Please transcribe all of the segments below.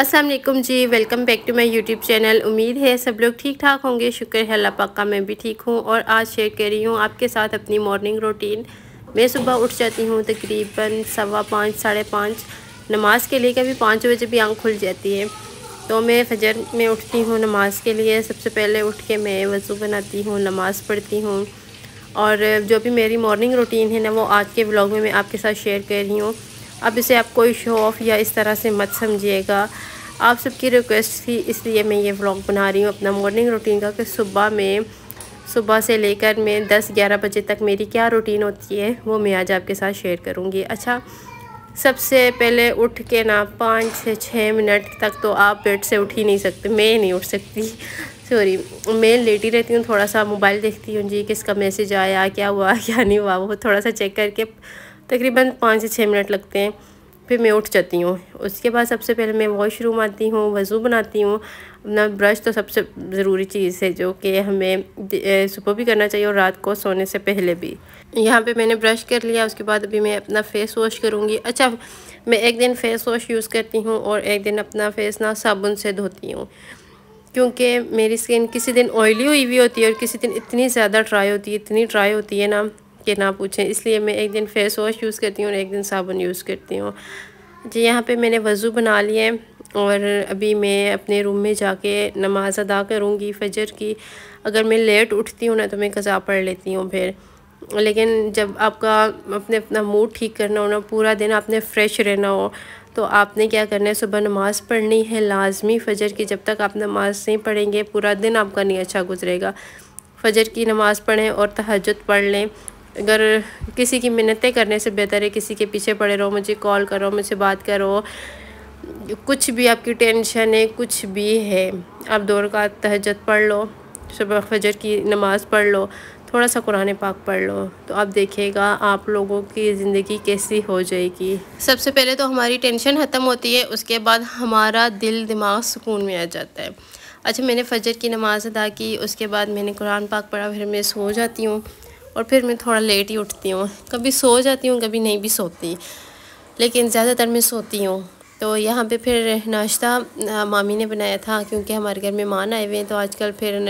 Aslam ji welcome back to my YouTube channel उम्मीद है सब लोग ठीक ठाक होंगे शुक्र है अल्लाह पक्का मैं भी ठीक हूँ और आज शेयर कर रही हूँ आपके साथ अपनी मॉर्निंग रूटीन मैं सुबह उठ जाती हूँ तकरीबन सवा पाँच साढ़े पाँच नमाज के लिए कभी पाँच बजे भी आँख खुल जाती है तो मैं फजर में उठती हूँ नमाज़ के लिए सबसे पहले उठ के मैं वज़ू बनाती हूँ नमाज़ पढ़ती हूँ और जो भी मेरी मॉर्निंग रूटीन है ना वो आज के ब्लॉग में मैं आपके साथ शेयर कर रही हूँ अब इसे आप कोई शो ऑफ या इस तरह से मत समझिएगा आप सबकी रिक्वेस्ट थी इसलिए मैं ये व्लॉग बना रही हूँ अपना मॉर्निंग रूटीन का कि सुबह में सुबह से लेकर मैं 10-11 बजे तक मेरी क्या रूटीन होती है वो मैं आज आपके साथ शेयर करूँगी अच्छा सबसे पहले उठ के ना पाँच से छः मिनट तक तो आप बेड से उठ ही नहीं सकते मैं नहीं उठ सकती सॉरी मैं लेटी रहती हूँ थोड़ा सा मोबाइल देखती हूँ जी किसका मैसेज आया क्या हुआ क्या नहीं हुआ वो थोड़ा सा चेक करके तकरीबन पाँच से छः मिनट लगते हैं फिर मैं उठ जाती हूँ उसके बाद सबसे पहले मैं वॉशरूम आती हूँ वज़ू बनाती हूँ अपना ब्रश तो सबसे ज़रूरी चीज़ है जो कि हमें सुबह भी करना चाहिए और रात को सोने से पहले भी यहाँ पे मैंने ब्रश कर लिया उसके बाद अभी मैं अपना फ़ेस वॉश करूँगी अच्छा मैं एक दिन फ़ेस वॉश यूज़ करती हूँ और एक दिन अपना फ़ेस ना साबुन से धोती हूँ क्योंकि मेरी स्किन किसी दिन ऑयली हुई हुई होती है और किसी दिन इतनी ज़्यादा ड्राई होती है इतनी ड्राई होती है ना कि ना पूछें इसलिए मैं एक दिन फेस वॉश यूज़ करती हूँ और एक दिन साबुन यूज़ करती हूँ जी यहाँ पे मैंने वज़ू बना लिए और अभी मैं अपने रूम में जाके नमाज़ अदा करूँगी फजर की अगर मैं लेट उठती हूँ ना तो मैं कज़ा पढ़ लेती हूँ फिर लेकिन जब आपका अपने अपना मूड ठीक करना हो ना पूरा दिन आपने फ्रेश रहना हो तो आपने क्या करना है सुबह नमाज़ पढ़नी है लाजमी फ़जर की जब तक आप नमाज़ नहीं पढ़ेंगे पूरा दिन आपका नहीं अच्छा गुजरेगा फ़जर की नमाज़ पढ़ें और तहजद पढ़ लें अगर किसी की मिन्नतें करने से बेहतर है किसी के पीछे पड़े रहो मुझे कॉल करो मुझसे बात करो कुछ भी आपकी टेंशन है कुछ भी है आप दौर का तहजत पढ़ लो सुबह फजर की नमाज़ पढ़ लो थोड़ा सा कुरान पाक पढ़ लो तो आप देखिएगा आप लोगों की ज़िंदगी कैसी हो जाएगी सबसे पहले तो हमारी टेंशन ख़त्म होती है उसके बाद हमारा दिल दिमाग सुकून में आ जाता है अच्छा मैंने फजर की नमाज़ अदा की उसके बाद मैंने कुरान पाक पढ़ा फिर मैं सो जाती हूँ और फिर मैं थोड़ा लेट ही उठती हूँ कभी सो जाती हूँ कभी नहीं भी सोती लेकिन ज़्यादातर मैं सोती हूँ तो यहाँ पे फिर नाश्ता मामी ने बनाया था क्योंकि हमारे घर में मान आए हुए हैं तो आजकल फिर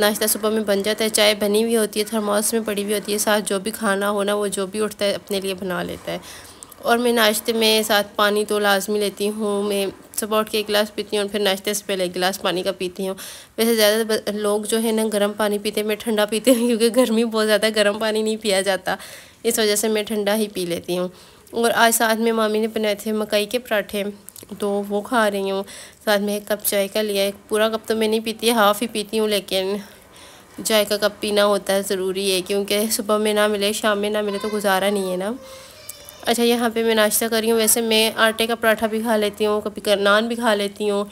नाश्ता सुबह में बन जाता है चाय बनी हुई होती है थर्मास में पड़ी हुई होती है साथ जो भी खाना होना वो जो भी उठता है अपने लिए बना लेता है और मैं नाश्ते में साथ पानी तो लाजमी लेती हूँ मैं सुबह उठ के एक गिलास पीती हूँ और फिर नाश्ते से पहले एक गिलास पानी का पीती हूँ वैसे ज़्यादा लोग जो है ना गर्म पानी पीते हैं मैं ठंडा पीते हूँ क्योंकि गर्मी बहुत ज़्यादा गर्म पानी नहीं पिया जाता इस वजह से मैं ठंडा ही पी लेती हूँ और आज साथ में मामी ने बनाए थे मकई के पराठे तो वो खा रही हूँ साथ में एक कप चाय का लिया एक पूरा कप तो मैं नहीं पीती हाफ़ ही पीती हूँ लेकिन चाय का कप पीना होता है ज़रूरी है क्योंकि सुबह में ना मिले शाम में ना मिले तो गुजारा नहीं है ना अच्छा यहाँ पे मैं नाश्ता कर रही हूँ वैसे मैं आटे का पराठा भी खा लेती हूँ कभी नान भी खा लेती हूँ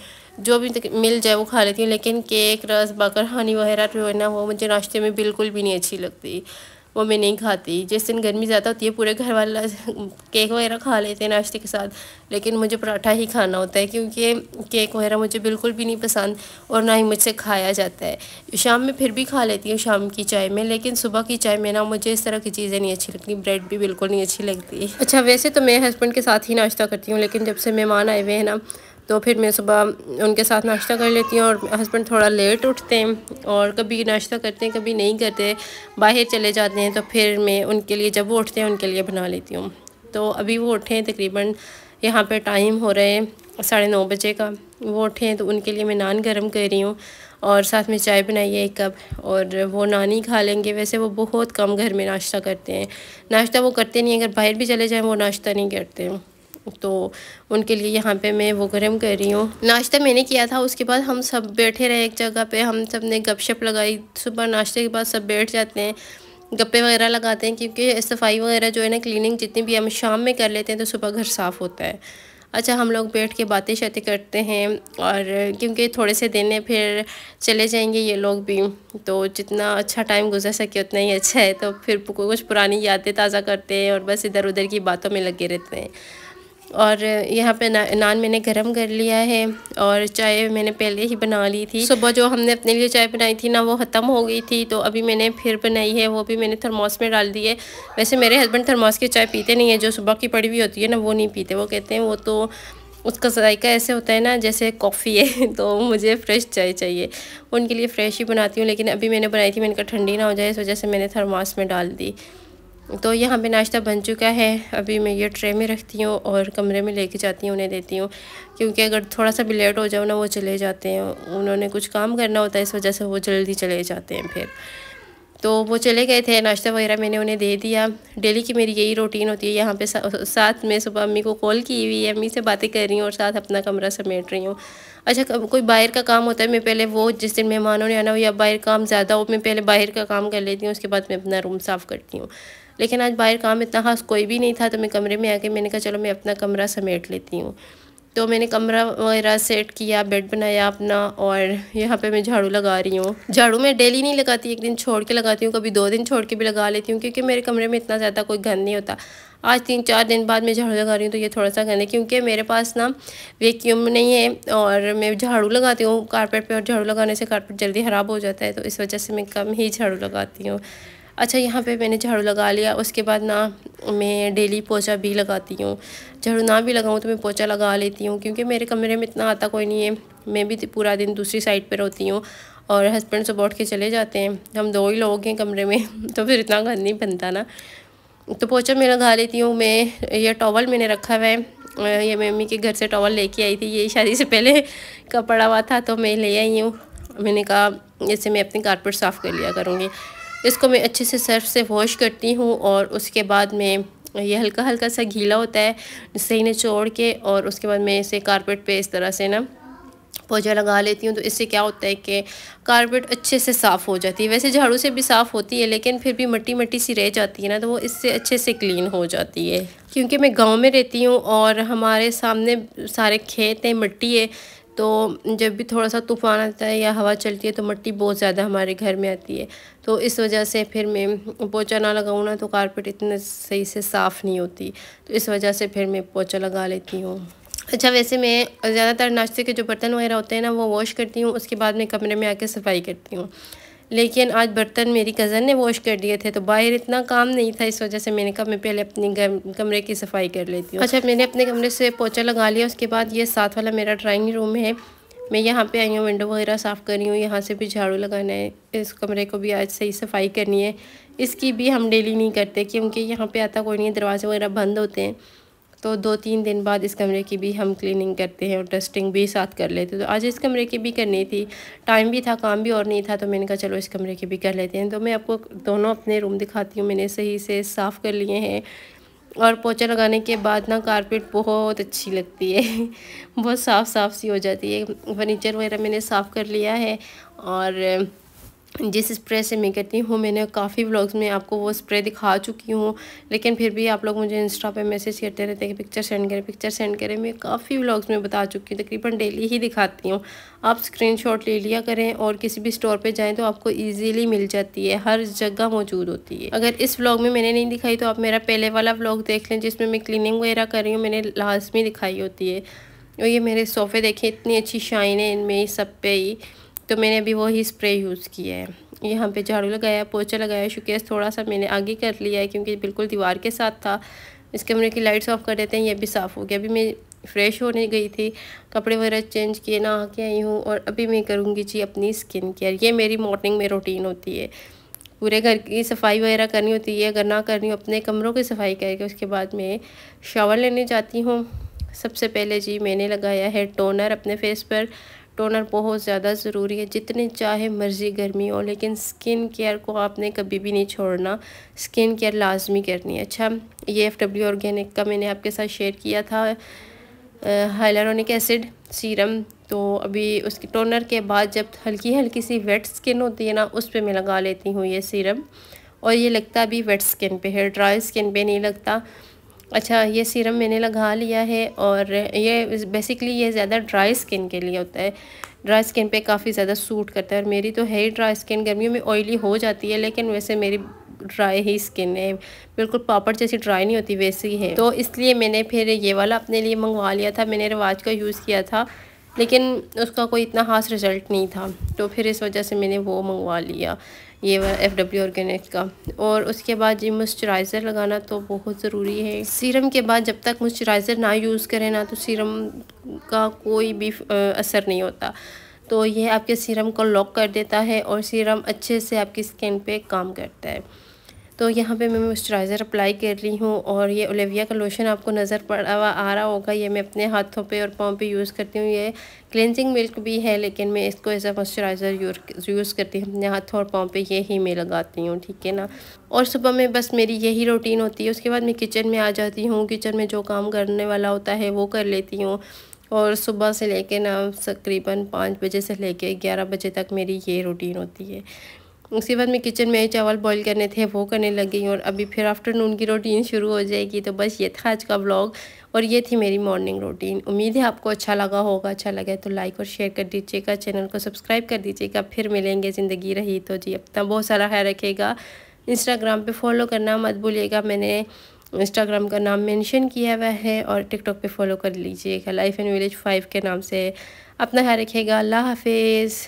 जो भी मिल जाए वो खा लेती हूँ लेकिन केक रस बकर हानी वगैरह जो है ना वो मुझे नाश्ते में बिल्कुल भी नहीं अच्छी लगती वो मैं नहीं खाती जिस दिन गर्मी ज़्यादा होती है पूरे घर वाला केक वगैरह खा लेते हैं नाश्ते के साथ लेकिन मुझे पराठा ही खाना होता है क्योंकि केक वगैरह मुझे बिल्कुल भी नहीं पसंद और ना ही मुझसे खाया जाता है शाम में फिर भी खा लेती हूँ शाम की चाय में लेकिन सुबह की चाय में ना मुझे इस तरह की चीज़ें नहीं अच्छी लगती ब्रेड भी बिल्कुल नहीं अच्छी लगती अच्छा वैसे तो मैं हस्बैंड के साथ ही नाश्ता करती हूँ लेकिन जब से मेहमान आए हुए हैं ना तो फिर मैं सुबह उनके साथ नाश्ता कर लेती हूँ और हस्बैंड थोड़ा लेट उठते हैं और कभी नाश्ता करते हैं कभी नहीं करते बाहर चले जाते हैं तो फिर मैं उनके लिए जब वो उठते हैं उनके लिए बना लेती हूँ तो अभी वो उठे हैं तकरीबन यहाँ पर टाइम हो रहा है साढ़े नौ बजे का वो उठे हैं तो उनके लिए मैं नान गर्म कर रही हूँ और साथ में चाय बनाई है एक कप और वो नान ही खा लेंगे वैसे वो बहुत कम घर में नाश्ता करते हैं नाश्ता वो करते नहीं अगर बाहर भी चले जाएँ वो नाश्ता नहीं करते हैं तो उनके लिए यहाँ पे मैं वो गर्म कर रही हूँ नाश्ता मैंने किया था उसके बाद हम सब बैठे रहे एक जगह पे हम सब ने गपशप लगाई सुबह नाश्ते के बाद सब बैठ जाते हैं गप्पे वगैरह लगाते हैं क्योंकि सफाई वगैरह जो है ना क्लिनिंग जितनी भी हम शाम में कर लेते हैं तो सुबह घर साफ़ होता है अच्छा हम लोग बैठ के बातें शातें करते हैं और क्योंकि थोड़े से दिन फिर चले जाएंगे ये लोग भी तो जितना अच्छा टाइम गुजर सके उतना ही अच्छा है तो फिर कुछ पुरानी यादें ताज़ा करते हैं और बस इधर उधर की बातों में लगे रहते हैं और यहाँ पे ना, नान मैंने गरम कर लिया है और चाय मैंने पहले ही बना ली थी सुबह जो हमने अपने लिए चाय बनाई थी ना वो ख़त्म हो गई थी तो अभी मैंने फिर बनाई है वो भी मैंने थर्मोस में डाल दी है वैसे मेरे हस्बैंड थर्मोस की चाय पीते नहीं है जो सुबह की पड़ी हुई होती है ना वो नहीं पीते वो कहते हैं वो तो उसका जायका ऐसे होता है ना जैसे कॉफ़ी है तो मुझे फ़्रेश चाय चाहिए उनके लिए फ़्रेश ही बनाती हूँ लेकिन अभी मैंने बनाई थी मैंने कहा ठंडी ना हो जाए इस वजह से मैंने थर्मास में डाल दी तो यहाँ पे नाश्ता बन चुका है अभी मैं ये ट्रे में रखती हूँ और कमरे में लेके जाती हूँ उन्हें देती हूँ क्योंकि अगर थोड़ा सा भी लेट हो जाओ ना वो चले जाते हैं उन्होंने कुछ काम करना होता है इस वजह से वो जल्दी चले जाते हैं फिर तो वो चले गए थे नाश्ता वगैरह मैंने उन्हें दे दिया डेली की मेरी यही रूटीन होती है यहाँ पे सा, साथ में सुबह अम्मी को कॉल की हुई है अम्मी से बातें कर रही हूँ और साथ अपना कमरा समेट रही हूँ अच्छा कोई बाहर का काम होता है मैं पहले वो जिस दिन मेहमानों ने आना हो या बाहर काम ज़्यादा हो मैं पहले बाहर का काम कर लेती हूँ उसके बाद मैं अपना रूम साफ़ करती हूँ लेकिन आज बाहर काम इतना खास कोई भी नहीं था तो मैं कमरे में आके मैंने कहा चलो मैं अपना कमरा समेट लेती हूँ तो मैंने कमरा वगैरह सेट किया बेड बनाया अपना और यहाँ पे मैं झाड़ू लगा रही हूँ झाड़ू मैं डेली नहीं लगाती एक दिन छोड़ के लगाती हूँ कभी दो दिन छोड़ के भी लगा लेती हूँ क्योंकि मेरे कमरे में इतना ज़्यादा कोई गंद नहीं होता आज तीन चार दिन बाद मैं झाड़ू लगा रही हूँ तो ये थोड़ा सा गंद है क्योंकि मेरे पास ना वैक्यूम नहीं है और मैं झाड़ू लगाती हूँ कारपेट पर और झाड़ू लगाने से कारपेट जल्दी ख़राब हो जाता है तो इस वजह से मैं कम ही झाड़ू लगाती हूँ अच्छा यहाँ पे मैंने झाड़ू लगा लिया उसके बाद ना मैं डेली पोछा भी लगाती हूँ झाड़ू ना भी लगाऊँ तो मैं पोछा लगा लेती हूँ क्योंकि मेरे कमरे में इतना आता कोई नहीं है मैं भी पूरा दिन दूसरी साइड पर रहती हूँ और हस्बैंड सब उठ के चले जाते हैं हम दो ही लोग हैं कमरे में तो फिर इतना घर नहीं बनता ना तो पोछा मैं लगा लेती हूँ मैं ये टॉवल मैंने रखा हुआ है ये मम्मी के घर से टॉवल लेके आई थी ये शादी से पहले का पड़ा हुआ था तो मैं ले आई हूँ मैंने कहा इससे मैं अपनी कारपेट साफ़ कर लिया करूँगी इसको मैं अच्छे से सर्फ से वॉश करती हूँ और उसके बाद में ये हल्का हल्का सा घीला होता है जिससे इन्हें छोड़ के और उसके बाद मैं इसे कारपेट पे इस तरह से ना पोछा लगा लेती हूँ तो इससे क्या होता है कि कारपेट अच्छे से साफ़ हो जाती है वैसे झाड़ू से भी साफ़ होती है लेकिन फिर भी मट्टी मट्टी सी रह जाती है ना तो वो इससे अच्छे से क्लीन हो जाती है क्योंकि मैं गांव में रहती हूँ और हमारे सामने सारे खेत हैं मिट्टी है तो जब भी थोड़ा सा तूफ़ान आता है या हवा चलती है तो मिट्टी बहुत ज़्यादा हमारे घर में आती है तो इस वजह से फिर मैं पोचा ना लगाऊँ ना तो कारपेट इतने सही से साफ़ नहीं होती तो इस वजह से फिर मैं पोचा लगा लेती हूँ अच्छा वैसे मैं ज़्यादातर नाश्ते के जो बर्तन वगैरह होते हैं ना वो वॉश करती हूँ उसके बाद मैं कमरे में आके सफाई करती हूँ लेकिन आज बर्तन मेरी कज़न ने वॉश कर दिए थे तो बाहर इतना काम नहीं था इस वजह से मैंने कहा मैं पहले अपनी कमरे की सफाई कर लेती हूँ अच्छा मैंने अपने कमरे से पोचा लगा लिया उसके बाद ये साथ वाला मेरा ड्राइंग रूम है मैं यहाँ पे आई हूँ विंडो वगैरह साफ़ कर रही हूँ यहाँ से भी झाड़ू लगाना है इस कमरे को भी आज सही सफाई करनी है इसकी भी हम डेली नहीं करते क्योंकि यहाँ पे आता कोई नहीं दरवाजे वगैरह बंद होते हैं तो दो तीन दिन बाद इस कमरे की भी हम क्लीनिंग करते हैं और डस्टिंग भी साथ कर लेते हैं तो आज इस कमरे की भी करनी थी टाइम भी था काम भी और नहीं था तो मैंने कहा चलो इस कमरे की भी कर लेते हैं तो मैं आपको दोनों अपने रूम दिखाती हूँ मैंने सही से साफ़ कर लिए हैं और पोचा लगाने के बाद ना कारपेट बहुत अच्छी लगती है बहुत साफ़ साफ़ सी हो जाती है फर्नीचर वगैरह मैंने साफ़ कर लिया है और जिस स्प्रे से मैं करती हूँ मैंने काफ़ी व्लॉग्स में आपको वो स्प्रे दिखा चुकी हूँ लेकिन फिर भी आप लोग मुझे इंस्टा पे मैसेज करते रहते हैं कि पिक्चर सेंड करें पिक्चर सेंड करें मैं काफ़ी व्लॉग्स में बता चुकी हूँ तकरीबन डेली ही दिखाती हूँ आप स्क्रीनशॉट ले लिया करें और किसी भी स्टोर पर जाएँ तो आपको ईजिली मिल जाती है हर जगह मौजूद होती है अगर इस व्लॉग में मैंने नहीं दिखाई तो आप मेरा पहले वाला व्लॉग देख लें जिसमें मैं क्लिनिंग वगैरह कर रही हूँ मैंने लास्ट में दिखाई होती है और ये मेरे सोफ़े देखें इतनी अच्छी शाइन है इनमें सब पे ही तो मैंने अभी वही स्प्रे यूज़ किया है यहाँ पे झाड़ू लगाया पोछा लगाया शुकेस थोड़ा सा मैंने आगे कर लिया है क्योंकि बिल्कुल दीवार के साथ था इस कमरे की लाइट्स ऑफ कर देते हैं ये भी साफ़ हो गया अभी मैं फ्रेश होने गई थी कपड़े वगैरह चेंज किए ना आके आई हूँ और अभी मैं करूँगी जी अपनी स्किन केयर ये मेरी मॉर्निंग में रूटीन होती है पूरे घर की सफाई वगैरह करनी होती है अगर ना करनी हो अपने कमरों की सफाई करके उसके बाद मैं शावर लेने जाती हूँ सबसे पहले जी मैंने लगाया है टोनर अपने फेस पर टोनर बहुत ज़्यादा ज़रूरी है जितने चाहे मर्ज़ी गर्मी हो लेकिन स्किन केयर को आपने कभी भी नहीं छोड़ना स्किन केयर लाजमी करनी है अच्छा ये एफ़ डब्ल्यू ऑर्गेनिक का मैंने आपके साथ शेयर किया था हाइलारोनिक एसिड सीरम तो अभी उसके टोनर के बाद जब हल्की हल्की सी वेट स्किन होती है ना उस पर मैं लगा लेती हूँ ये सीरम और ये लगता भी वेट स्किन पे है ड्राई स्किन पे नहीं लगता अच्छा ये सीरम मैंने लगा लिया है और ये बेसिकली ये ज़्यादा ड्राई स्किन के लिए होता है ड्राई स्किन पे काफ़ी ज़्यादा सूट करता है और मेरी तो है ही ड्राई स्किन गर्मियों में ऑयली हो जाती है लेकिन वैसे मेरी ड्राई ही स्किन है बिल्कुल पापड़ जैसी ड्राई नहीं होती वैसी है तो इसलिए मैंने फिर ये वाला अपने लिए मंगवा लिया था मैंने रिवाज का यूज़ किया था लेकिन उसका कोई इतना खास रिज़ल्ट नहीं था तो फिर इस वजह से मैंने वो मंगवा लिया ये एफ डब्ल्यू ऑर्गेनिक का और उसके बाद ये मॉइस्चराइज़र लगाना तो बहुत ज़रूरी है सीरम के बाद जब तक मॉइस्चराइज़र ना यूज़ करें ना तो सीरम का कोई भी असर नहीं होता तो यह आपके सीरम को लॉक कर देता है और सीरम अच्छे से आपकी स्किन पे काम करता है तो यहाँ पे मैं मॉइस्चराइज़र अप्लाई कर रही हूँ और ये ओलेविया का लोशन आपको नज़र पड़ा हुआ आ रहा होगा ये मैं अपने हाथों पे और पाँव पे यूज़ करती हूँ ये क्लेंजिंग मिल्क भी है लेकिन मैं इसको एज अ मॉइस्चराइज़र यूज़ करती हूँ अपने हाथों और पाँव पे ये ही मैं लगाती हूँ ठीक है ना और सुबह में बस मेरी यही रूटीन होती है उसके बाद मैं किचन में आ जाती हूँ किचन में जो काम करने वाला होता है वो कर लेती हूँ और सुबह से लेके ना तकरीबन पाँच बजे से लेके ग्यारह बजे तक मेरी ये रूटीन होती है उसके बाद मैं किचन में चावल बॉईल करने थे वो करने लग गई और अभी फिर आफ्टरनून की रूटीन शुरू हो जाएगी तो बस ये था आज का ब्लॉग और ये थी मेरी मॉर्निंग रूटीन उम्मीद है आपको अच्छा लगा होगा अच्छा लगा तो लाइक और शेयर कर दीजिएगा चैनल को सब्सक्राइब कर दीजिएगा फिर मिलेंगे ज़िंदगी रही तो जी अपना बहुत सारा ख्याल रखेगा इंस्टाग्राम पे फॉलो करना मत भूलिएगा मैंने इंस्टाग्राम का नाम मेंशन किया हुआ है और टिकटॉक पे फॉलो कर लीजिएगा लाइफ एंड विलेज फाइव के नाम से अपना ख्याल रखिएगा अल्लाह हाफिज़